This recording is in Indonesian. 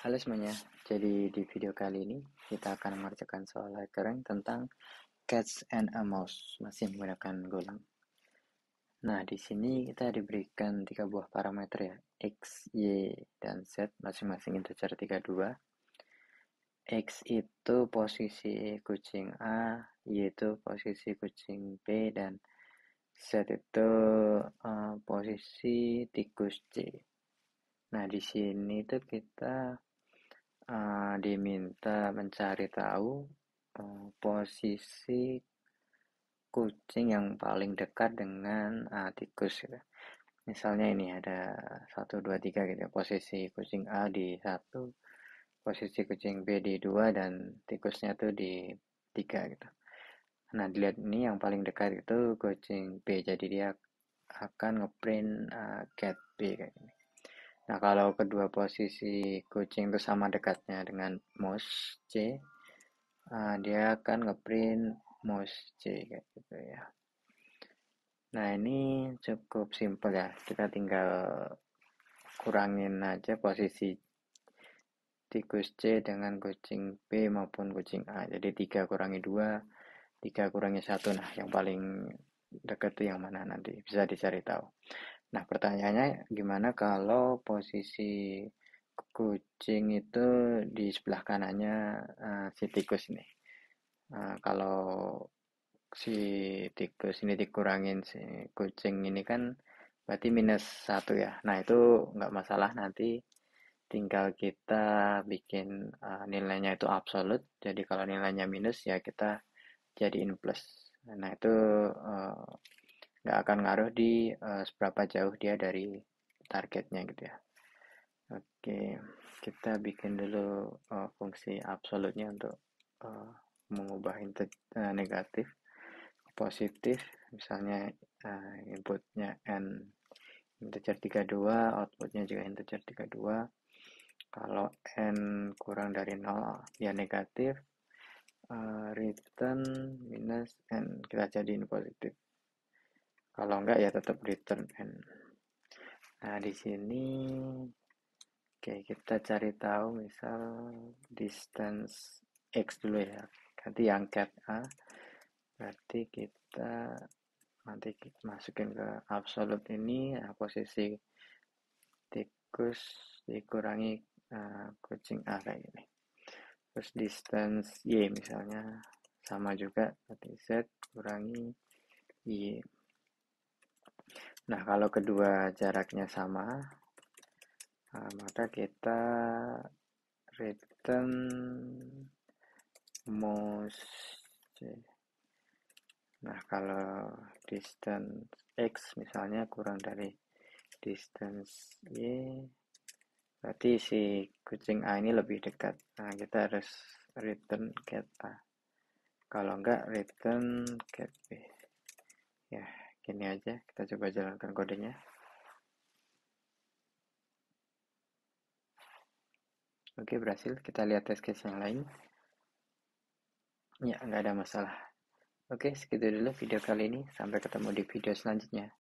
Halo semuanya, jadi di video kali ini kita akan mengerjakan soal lettering tentang cats and a mouse, masih menggunakan golang. Nah, di sini kita diberikan tiga buah parameter ya, X, Y, dan Z, masing-masing integer 32. X itu posisi kucing A, Y itu posisi kucing B, dan Z itu uh, posisi tikus C. Nah, di sini itu kita Eh, diminta mencari tahu uh, posisi kucing yang paling dekat dengan uh, tikus gitu. Misalnya ini ada 1 2 3 gitu. Ya, posisi kucing A di 1, posisi kucing B di 2 dan tikusnya tuh di 3 gitu. Nah, dilihat ini yang paling dekat itu kucing B. Jadi dia akan ngeprint uh, cat B kayak gini. Nah, kalau kedua posisi kucing itu sama dekatnya dengan mouse C, uh, dia akan ngeprint mouse C kayak gitu ya. Nah, ini cukup simple ya. Kita tinggal kurangin aja posisi tikus C dengan kucing B maupun kucing A. Jadi tiga kurangi dua, tiga kurangi satu. Nah, yang paling dekat itu yang mana nanti bisa dicari tahu. Nah, pertanyaannya gimana kalau posisi kucing itu di sebelah kanannya uh, si tikus ini? Uh, kalau si tikus ini dikurangin si kucing ini kan berarti minus satu ya. Nah, itu nggak masalah nanti tinggal kita bikin uh, nilainya itu absolut. Jadi kalau nilainya minus ya kita jadiin plus. Nah, itu uh, nggak akan ngaruh di uh, seberapa jauh dia dari targetnya gitu ya oke kita bikin dulu uh, fungsi absolutnya untuk uh, mengubah input negatif positif misalnya uh, inputnya n integer 32 outputnya juga integer 32 kalau n kurang dari 0 ya negatif uh, return minus n kita jadiin positif kalau enggak ya tetap return n kan. nah di sini oke kita cari tahu misal distance x dulu ya ganti yang cat a berarti kita nanti masukin ke absolute ini ya, posisi tikus dikurangi uh, kucing a kayak gini terus distance y misalnya sama juga berarti z kurangi y Nah, kalau kedua jaraknya sama, nah, maka kita return most Nah, kalau distance X misalnya kurang dari distance Y, berarti si kucing A ini lebih dekat. Nah, kita harus return cat A. Kalau enggak, return cat B. Ya, gini aja kita coba jalankan kodenya oke berhasil kita lihat test case yang lain ya nggak ada masalah oke segitu dulu video kali ini sampai ketemu di video selanjutnya